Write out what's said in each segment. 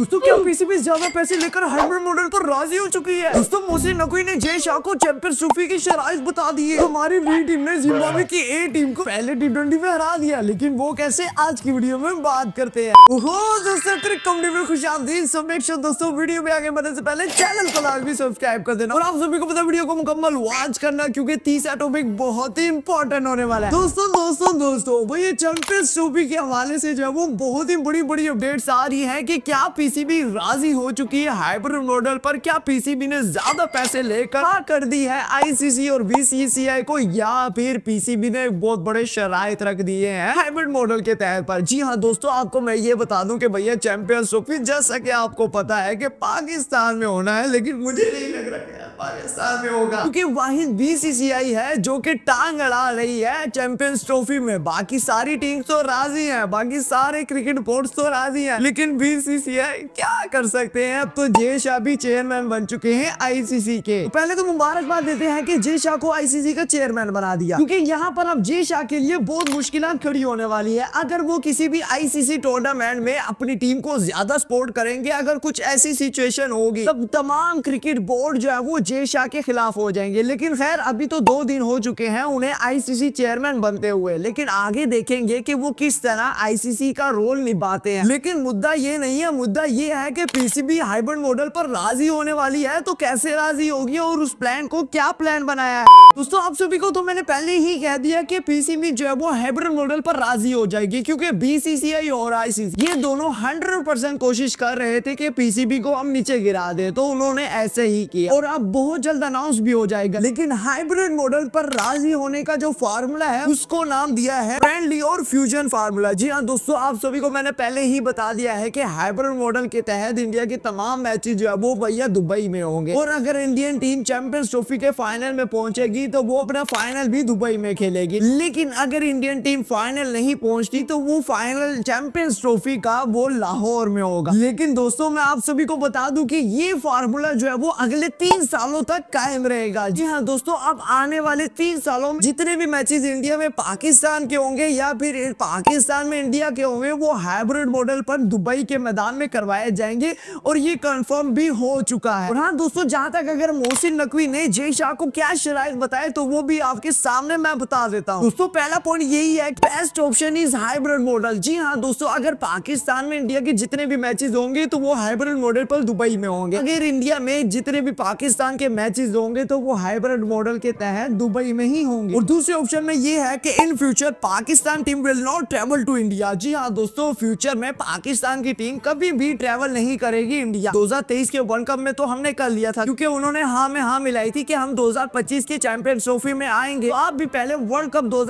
दोस्तों क्या पीसीबी हम्म। ज्यादा पैसे लेकर हाइब्रिड मॉडल पर राजी हो चुकी है दोस्तों मोसी नकवी ने जय शाह को चैंपियन सूफी की शराइश बता दी है हमारी वी टीम ने जिम्बाबे की ए टीम को पहले टी ट्वेंटी में हरा दिया लेकिन वो कैसे आज की वीडियो में बात करते हैं ओहो दोस्तों क्रिक कम्युनिटी में खुश आमदीन सो दोस्तों वीडियो में आगे बढ़ने से पहले चैनल को लाइक भी सब्सक्राइब कर देना और आप सभी को पता वीडियो को मुकम्मल वॉच करना क्योंकि तीस टॉपिक बहुत ही इंपॉर्टेंट होने वाला है दोस्तों दोस्तों दोस्तों भैया चैंपियन सूफी के हवाले से जो है वो बहुत ही बड़ी बड़ी अपडेट्स आ रही है की क्या पीसी पीसीबी राजी हो चुकी है हाइब्रिड मॉडल पर क्या पीसीबी ने ज्यादा पैसे लेकर हाँ कर दी है आईसीसी और बीसीसीआई को या फिर पीसीबी ने बहुत बड़े शराय रख दिए हैं हाइब्रिड मॉडल के तहत पर जी हाँ दोस्तों आपको मैं ये बता दूं कि भैया चैंपियंस ट्रॉफी जैसा कि आपको पता है कि पाकिस्तान में होना है लेकिन मुझे नहीं लग रहा है होगा क्योंकि वाहिद बीसीसीआई है जो कि टांग अड़ा रही है चैंपियंस ट्रॉफी में बाकी सारी टीम तो राजी हैं बाकी सारे क्रिकेट बोर्ड तो राजी हैं लेकिन बीसीसीआई क्या कर सकते हैं अब तो जय शाह भी चेयरमैन बन चुके हैं आईसीसी के तो पहले तो मुबारकबाद देते हैं कि जय शाह को आईसीसी का चेयरमैन बना दिया क्योंकि यहाँ पर अब जय शाह के लिए बहुत मुश्किल खड़ी होने वाली है अगर वो किसी भी आईसीसी टूर्नामेंट में अपनी टीम को ज्यादा सपोर्ट करेंगे अगर कुछ ऐसी सिचुएशन होगी तब तमाम क्रिकेट बोर्ड जो है वो जे शाह के खिलाफ हो जाएंगे लेकिन खैर अभी तो दो दिन हो चुके हैं उन्हें आईसीसी चेयरमैन बनते हुए लेकिन आगे देखेंगे कि वो किस तरह आईसीसी का रोल निभाते हैं लेकिन मुद्दा ये नहीं है मुद्दा ये है कि पीसीबी हाइब्रिड मॉडल पर राजी होने वाली है तो कैसे राजी होगी और उस प्लान को क्या प्लान बनाया है दोस्तों आप सभी को तो मैंने पहले ही कह दिया कि पीसीबी जो है वो हाइब्रिड मॉडल पर राजी हो जाएगी क्योंकि बीसीसीआई और आईसीसी ये दोनों हंड्रेड कोशिश कर रहे थे की पीसीबी को हम नीचे गिरा दे तो उन्होंने ऐसे ही किया और अब बहुत जल्द अनाउंस भी हो जाएगा लेकिन हाइब्रिड मॉडल पर राजी होने का जो फार्मूला है उसको नाम दिया है फ्रेंडली और फ्यूजन फार्मूला जी हाँ दोस्तों आप सभी को मैंने पहले ही बता दिया है की हाइब्रिड मॉडल के तहत इंडिया के तमाम मैचेज जो है वो भैया दुबई में होंगे और अगर इंडियन टीम चैंपियंस ट्रॉफी के फाइनल में पहुंचेगी तो वो अपना फाइनल भी दुबई में खेलेगी लेकिन अगर इंडियन टीम फाइनल नहीं पहुंचती तो वो फाइनल चैंपियंस ट्रॉफी का वो लाहौर में होगा लेकिन दोस्तों मैं आप सभी को बता दूं कि ये फार्मूला जो है वो अगले तीन साल सालों तक कायम रहेगा जी हाँ दोस्तों अब आने वाले तीन सालों में जितने भी मैचेस इंडिया में पाकिस्तान के होंगे या फिर पाकिस्तान में इंडिया के होंगे वो हाइब्रिड मॉडल पर दुबई के मैदान में करवाए जाएंगे और ये कंफर्म भी हो चुका है और हाँ दोस्तों जहां तक अगर मोहसिन नकवी ने जय शाह को क्या शराय बताए तो वो भी आपके सामने मैं बता देता हूँ दोस्तों पहला पॉइंट यही है best option is hybrid model जी हाँ दोस्तों अगर पाकिस्तान में इंडिया के जितने भी मैचेस होंगे तो वो हाइब्रिड मॉडल पर दुबई में होंगे अगर इंडिया में जितने भी पाकिस्तान के मैचेस होंगे तो वो हाइब्रिड मॉडल के तहत दुबई में ही होंगे और दूसरे ऑप्शन में ये है कि in future Pakistan team will not travel to India जी हाँ दोस्तों फ्यूचर में पाकिस्तान की टीम कभी भी ट्रेवल नहीं करेगी इंडिया दो के वर्ल्ड कप में तो हमने कर लिया था क्यूँकी उन्होंने हाँ में हाँ मिलाई थी की हम दो के चैंपियन ट्रॉफी में आएंगे तो आप भी पहले वर्ल्ड कप दो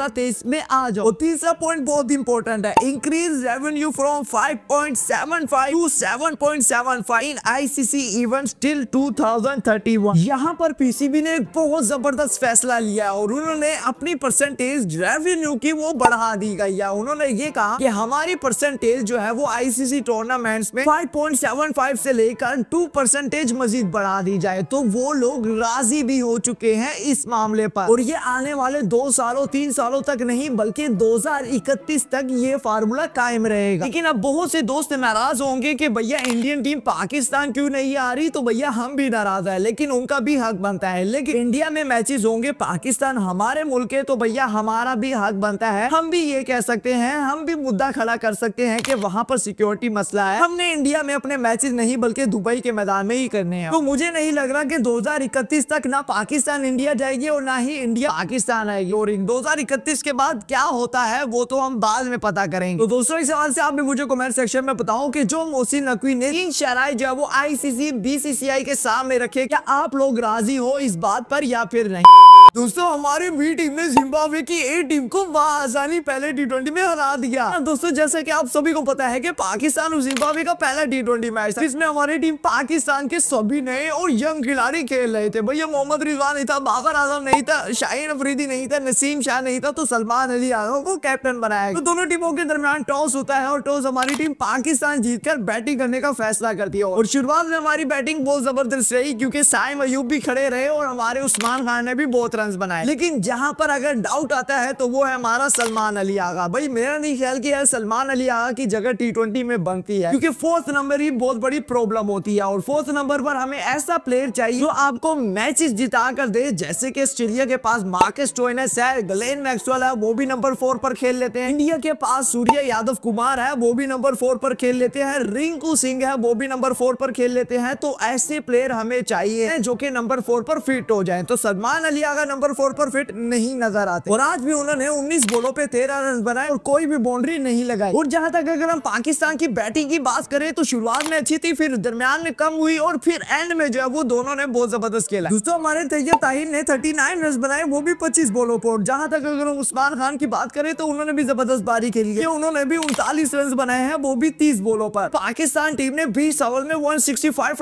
में आ जाओ और तीसरा पॉइंट बहुत इंपॉर्टेंट है increase revenue from five point seven five to seven seven point five in ICC event till two thousand thirty one हुआ यहाँ पर पीसीबी ने एक बहुत जबरदस्त फैसला लिया और उन्होंने अपनी परसेंटेज रेवेन्यू की वो बढ़ा दी गई है उन्होंने ये कहा कि हमारी परसेंटेज जो है वो आईसीसी टूर्नामेंट्स में 5.75 से लेकर 2 परसेंटेज मजीद बढ़ा दी जाए तो वो लोग राजी भी हो चुके हैं इस मामले पर और ये आने वाले दो सालों तीन सालों तक नहीं बल्कि दो तक ये फार्मूला कायम रहेगा लेकिन अब बहुत से दोस्त नाराज होंगे की भैया इंडियन टीम पाकिस्तान क्यूँ नहीं आ रही तो भैया हम भी नाराज है लेकिन उनका भी हक बनता है लेकिन इंडिया में मैचेस होंगे पाकिस्तान हमारे मुल्क है तो भैया हमारा भी हक बनता है हम भी ये कह सकते हैं हम भी मुद्दा खड़ा कर सकते हैं कि वहाँ पर सिक्योरिटी मसला है हमने इंडिया में अपने मैचेस नहीं बल्कि दुबई के मैदान में ही करने हैं तो मुझे नहीं लग रहा की दो तक ना पाकिस्तान इंडिया जाएगी और ना ही इंडिया पाकिस्तान आएगी और दो के बाद क्या होता है वो तो हम बाद में पता करेंगे तो दोस्तों इस सवाल से आप भी मुझे कमेंट सेक्शन में बताओ कि जो मोसी नकवी ने तीन शराय जो है वो आईसीसी बीसीसीआई के सामने रखे क्या आप आप लोग राजी हो इस बात पर या फिर नहीं दोस्तों हमारे बी टीम ने जिम्बाब्वे की ए टीम को आसानी पहले टी में हरा दिया हाँ, दोस्तों जैसा कि आप सभी को पता है कि पाकिस्तान और जिम्बाब्वे का पहला टी ट्वेंटी मैच था जिसमें हमारी टीम पाकिस्तान के सभी नए और यंग खिलाड़ी खेल रहे थे भैया मोहम्मद रिजवान नहीं था बाबर आजम नहीं था शाहीन अफरीदी नहीं था नसीम शाह नहीं था तो सलमान अली आजम को कैप्टन बनाया तो दोनों टीमों के दरमियान टॉस होता है और टॉस हमारी टीम पाकिस्तान जीत बैटिंग करने का फैसला करती है और शुरुआत में हमारी बैटिंग बहुत जबरदस्त रही क्यूँकी साइम मयूब भी खड़े रहे और हमारे उस्मान खान ने भी बहुत रन बनाए लेकिन जहाँ पर अगर डाउट आता है तो वो है हमारा सलमान अली आगा भाई मेरा नहीं ख्याल की है सलमान अली आगा की जगह टी में बनती है क्योंकि फोर्थ नंबर ही बहुत बड़ी प्रॉब्लम होती है और फोर्थ नंबर पर हमें ऐसा प्लेयर चाहिए जो आपको मैच जिता कर दे जैसे की ऑस्ट्रेलिया के पास मार्केस टोइनस है ग्लेन मैक्सवेल है वो भी नंबर फोर पर खेल लेते हैं इंडिया के पास सूर्य यादव कुमार है वो भी नंबर फोर पर खेल लेते हैं रिंकू सिंह है वो भी नंबर फोर पर खेल लेते हैं तो ऐसे प्लेयर हमें चाहिए जो जो कि नंबर फोर पर फिट हो जाए तो सलमान अली आगा नंबर फोर पर फिट नहीं नजर आते और आज भी उन्होंने उन्नीस बॉलों पे तेरह रन बनाए और कोई भी बाउंड्री नहीं लगाई और जहां तक अगर हम पाकिस्तान की बैटिंग की बात करें तो शुरुआत में अच्छी थी फिर दरमियान में कम हुई और फिर एंड में जो है वो दोनों ने बहुत जबरदस्त खेला दोस्तों हमारे तैयब ताहिर ने थर्टी नाइन रन बनाए वो भी पच्चीस बोलो पर जहां तक अगर हम उस्मान खान की बात करें तो उन्होंने भी जबरदस्त बारी खेली है उन्होंने भी उनतालीस रन बनाए हैं वो भी तीस बॉलों पर पाकिस्तान टीम ने बीस ओवर में वन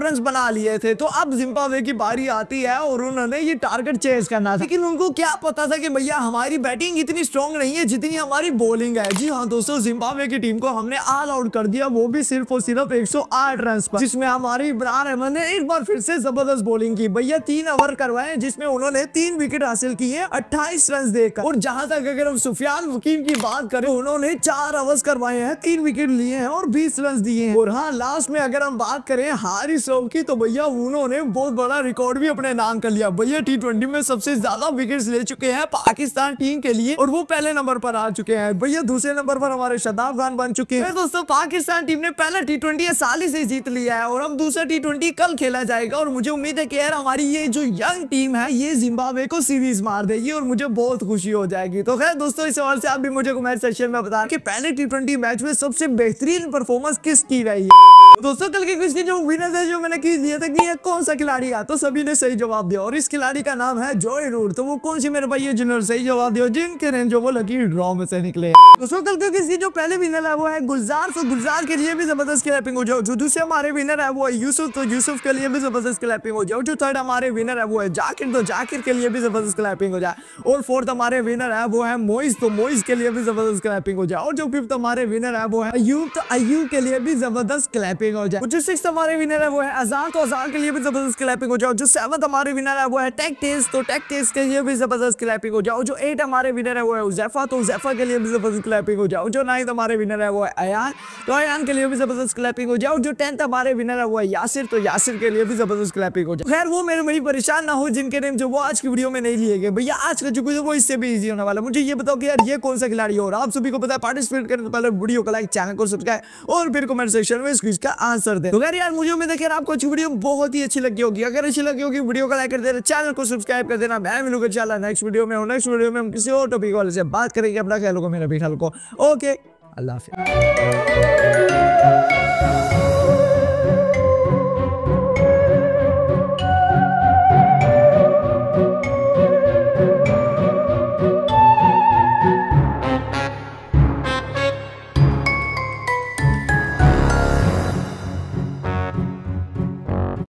रन बना लिए थे तो अब जिम्बावे की बारी आती है और उन्होंने ये टारगेट चेस करना था लेकिन उनको क्या पता था कि भैया हमारी बैटिंग इतनी स्ट्रॉन्ग नहीं है जितनी हमारी बॉलिंग है जी हाँ दोस्तों जिम्बाब्वे की टीम को हमने ऑल आउट कर दिया वो भी सिर्फ और सिर्फ एक सौ आठ रन पर जिसमें हमारे इमरान अहमद ने एक बार फिर से जबरदस्त बॉलिंग की भैया तीन ओवर करवाए जिसमें उन्होंने तीन विकेट हासिल किए अट्ठाईस रन देकर और जहां तक अगर हम सुफियान वकीम की बात करें उन्होंने चार ओवर करवाए हैं तीन विकेट लिए हैं और बीस रन दिए हैं और हाँ लास्ट में अगर हम बात करें हारिस की तो भैया उन्होंने बहुत बड़ा रिकॉर्ड भी अपने नाम कर लिया भैया टी ट्वेंटी में सबसे ज्यादा विकेट ले चुके हैं पाकिस्तान टीम के लिए और वो पहले नंबर पर आ चुके हैं भैया दूसरे नंबर पर हमारे शताब खान बन चुके हैं दोस्तों पाकिस्तान टीम ने पहला टी ट्वेंटी साल ही से जीत लिया है और अब दूसरा टी ट्वेंटी कल खेला जाएगा और मुझे उम्मीद है कि यार हमारी ये जो यंग टीम है ये जिम्बाबे को सीरीज मार देगी और मुझे बहुत खुशी हो जाएगी तो खैर दोस्तों इस सवाल से आप भी मुझे कमेंट सेक्शन में बता कि पहले टी ट्वेंटी मैच में सबसे बेहतरीन परफॉर्मेंस किसकी रही है दोस्तों कल के क्वेश्चन जो विनर है जो मैंने की दिया था कि ये कौन सा खिलाड़ी है तो सभी ने सही जवाब दिया और इस खिलाड़ी का नाम है जॉय रूट तो वो कौन सी मेरे भाई जिन्होंने सही जवाब दिया जिनके रेंज वो लकी ड्रॉ में से निकले दोस्तों कल के किसी जो पहले विनर है वो है गुलजार तो गुलजार के लिए भी जबरदस्त क्लैपिंग हो जाओ जो दूसरे हमारे विनर है वो है यूसुफ तो यूसुफ के लिए भी जबरदस्त क्लैपिंग हो जाओ जो थर्ड हमारे विनर है वो है जाकिर तो जाकिर के लिए भी जबरदस्त क्लैपिंग हो जाए और फोर्थ हमारे विनर है वो है मोइस तो मोइस के लिए भी जबरदस्त क्लैपिंग हो जाए और जो फिफ्थ हमारे विनर है वो है अयुब तो अयुब के लिए भी जबरदस्त क्लैपिंग क्लैपिंग हो जाए जो सिक्स हमारे विनर है वो है अजान तो अजान के लिए भी जबरदस्त क्लैपिंग हो जाओ जो सेवन हमारे विनर है वो है टेक टेस तो टेक टेस के लिए भी जबरदस्त क्लैपिंग हो जाओ जो एट हमारे विनर है वो है उजैफा तो उजैफा के लिए भी जबरदस्त क्लैपिंग हो जाओ जो नाइन्थ हमारे विनर है वो है अयान तो अयान के लिए भी जबरदस्त क्लैपिंग हो जाओ जो टेंथ हमारे विनर है वो है यासिर तो यासिर के लिए भी जबरदस्त क्लैपिंग हो जाओ खैर वो मेरे वही परेशान ना हो जिनके नेम जो वो आज की वीडियो में नहीं लिए गए भैया आज का जो कुछ वो इससे भी ईजी होने वाला मुझे ये बताओ कि यार ये कौन सा खिलाड़ी हो रहा आप सभी को पता है पार्टिसिपेट करने से पहले वीडियो को लाइक चैनल को सब्सक्राइब और फिर कमेंट सेक्शन में इसका आंसर दे तो खैर यार मुझे उम्मीद है यार आपको अच्छी वीडियो बहुत ही अच्छी लगी होगी अगर अच्छी लगी होगी वीडियो को लाइक कर देना चैनल को सब्सक्राइब कर देना मैं मिलूंगा चला नेक्स्ट वीडियो में नेक्स्ट वीडियो में हम किसी और टॉपिक वाले से बात करेंगे अपना ख्याल को मेरे भी ख्याल को ओके अल्लाह हाफि